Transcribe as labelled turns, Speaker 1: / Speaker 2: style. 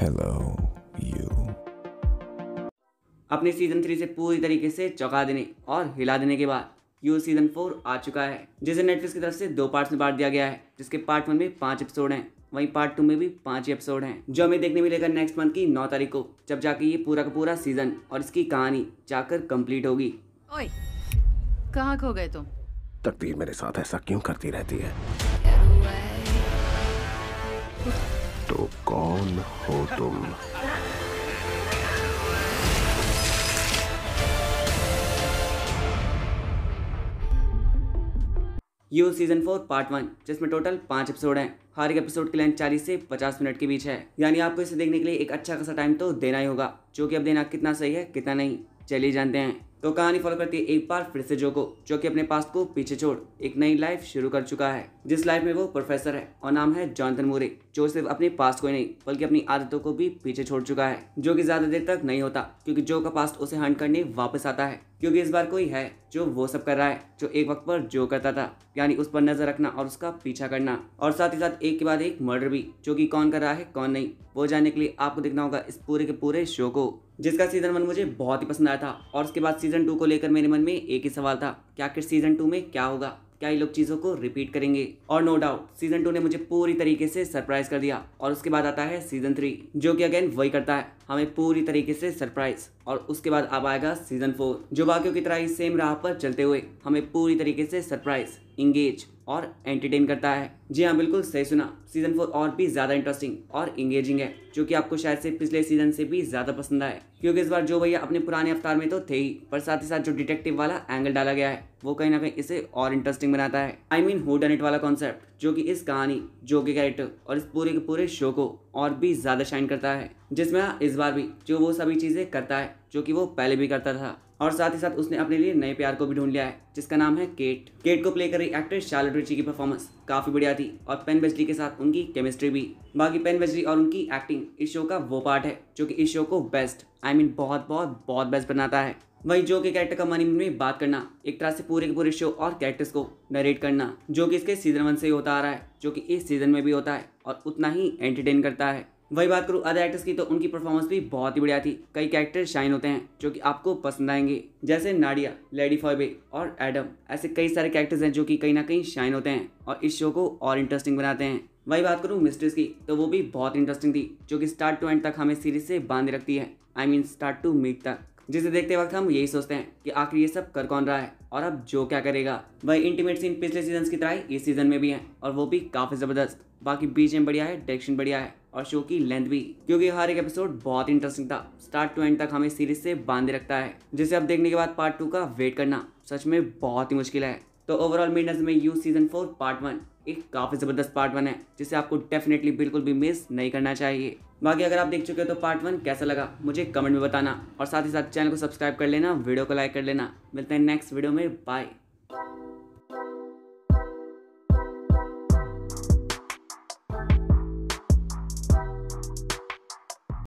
Speaker 1: hello You अपने season three से पूरी तरीके से चौंका देने और हिला देने के बाद यू सीजन फोर आ चुका है जिसे नेटफ्लिक्स की तरफ से दो पार्ट्स में बांट दिया गया है जिसके पार्ट वन में पांच एपिसोड हैं वहीं पार्ट टू में भी पांच ही एपिसोड हैं जो हमें देखने मिलेगा नेक्स्ट मंथ की नौ तारीख को जब जाके ये पूरा का पूरा सीजन और इसकी कहानी जाकर कंप्लीट होगी ओए कहाँ खो गए तुम तकदीर मेरे साथ ऐसा क्यों करती रहती है कौन हो तुम You season four part one जिसमें टोटल पांच एपिसोड हैं हर एक एपिसोड की लेंथ 40 से 50 मिनट के बीच है यानी आपको इसे देखने के लिए एक अच्छा खासा टाइम तो देना ही होगा जो कि अब देना कितना सही है कितना नहीं चलिए जानते हैं तो कहानी फॉलो करती है एक बार फिर से जो को जो कि अपने पास को पीछे छोड़ एक नई लाइफ शुरू कर चुका है जिस लाइफ में वो प्रोफेसर है और नाम है जॉनथन मोरे जो सिर्फ अपने पास को ही नहीं बल्कि अपनी आदतों को भी पीछे छोड़ चुका है जो कि ज्यादा देर तक नहीं होता क्योंकि जो का पास उसे हंट करने वापस आता है क्योंकि इस बार कोई है जो वो सब कर रहा है जो एक वक्त पर जो करता था यानी उस पर नजर रखना और उसका पीछा करना और साथ ही साथ एक के बाद एक मर्डर भी जो कि कौन कर रहा है कौन नहीं वो जानने के लिए आपको देखना होगा इस पूरे के पूरे शो को जिसका सीजन वन मुझे बहुत ही पसंद आया था और उसके बाद सीजन सीजन टू को लेकर मेरे मन में एक ही सवाल था कि आखिर सीजन टू में क्या होगा क्या ये लोग चीज़ों को रिपीट करेंगे और नो डाउट सीजन टू ने मुझे पूरी तरीके से सरप्राइज कर दिया और उसके बाद आता है सीजन थ्री जो कि अगेन वही करता है हमें पूरी तरीके से सरप्राइज और उसके बाद अब आएगा सीजन फोर जो बाकियों की तरह ही सेम राह पर चलते हुए हमें पूरी तरीके से सरप्राइज इंगेज और एंटरटेन करता है जी हाँ बिल्कुल सही सुना सीजन फोर और भी ज्यादा इंटरेस्टिंग और इंगेजिंग है जो कि आपको शायद से पिछले सीजन से भी ज्यादा पसंद आए क्योंकि इस बार जो भैया अपने पुराने अवतार में तो थे ही पर साथ ही साथ जो डिटेक्टिव वाला एंगल डाला गया है वो कहीं ना कहीं इसे और इंटरेस्टिंग बनाता है आई मीन डन इट वाला कॉन्सेप्ट जो कि इस कहानी जो के कैरेक्टर और इस पूरे के पूरे शो को और भी ज़्यादा शाइन करता है जिसमें इस बार भी जो वो सभी चीज़ें करता है जो कि वो पहले भी करता था और साथ ही साथ उसने अपने लिए नए प्यार को भी ढूंढ लिया है जिसका नाम है केट केट को प्ले कर रही एक्ट्रेस शार्लोट रिची की परफॉर्मेंस काफ़ी बढ़िया थी और पेन बजरी के साथ उनकी केमिस्ट्री भी बाकी पेन बजरी और उनकी एक्टिंग इस शो का वो पार्ट है जो कि इस शो को best I I mean mean, बहुत बहुत बहुत बेस्ट बनाता है वही जो के कैरेक्टर का मनी में बात करना एक तरह से पूरे के पूरे शो और कैरेक्टर्स को नरेट करना जो कि इसके सीजन वन से ही होता आ रहा है जो कि इस सीजन में भी होता है और उतना ही एंटरटेन करता है वही बात करूँ अदर एक्टर्स की तो उनकी परफॉर्मेंस भी बहुत ही बढ़िया थी कई कैरेक्टर शाइन होते हैं जो कि आपको पसंद आएंगे जैसे नाडिया लेडी फॉयबे और एडम ऐसे कई सारे कैरेक्टर्स हैं जो कि कहीं ना कहीं शाइन होते हैं और इस शो को और इंटरेस्टिंग बनाते हैं वही बात करूँ मिस्ट्रेस की तो वो भी बहुत इंटरेस्टिंग थी जो कि स्टार्ट टू एंड तक हमें सीरीज से बांधे रखती है I mean start to meet तक जिसे देखते वक्त हम यही सोचते हैं कि आखिर ये सब कर कौन रहा है और अब जो क्या करेगा वही इंटीमेट सीन पिछले सीजन की तरह इस सीजन में भी है और वो भी काफी जबरदस्त बाकी बीच में बढ़िया है डायरेक्शन बढ़िया है और शो की लेंथ भी क्योंकि हर एक एपिसोड बहुत इंटरेस्टिंग था स्टार्ट टू एंड तक हमें सीरीज से बांधे रखता है जिसे अब देखने के बाद पार्ट टू का वेट करना सच में बहुत ही मुश्किल है तो ओवरऑल मिडनेस में You season four part one एक काफ़ी ज़बरदस्त पार्ट वन है जिसे आपको डेफिनेटली बिल्कुल भी मिस नहीं करना चाहिए बाकी अगर आप देख चुके हो तो पार्ट वन कैसा लगा मुझे कमेंट में बताना और साथ ही साथ चैनल को सब्सक्राइब कर लेना वीडियो को लाइक कर लेना मिलते हैं नेक्स्ट वीडियो में बाय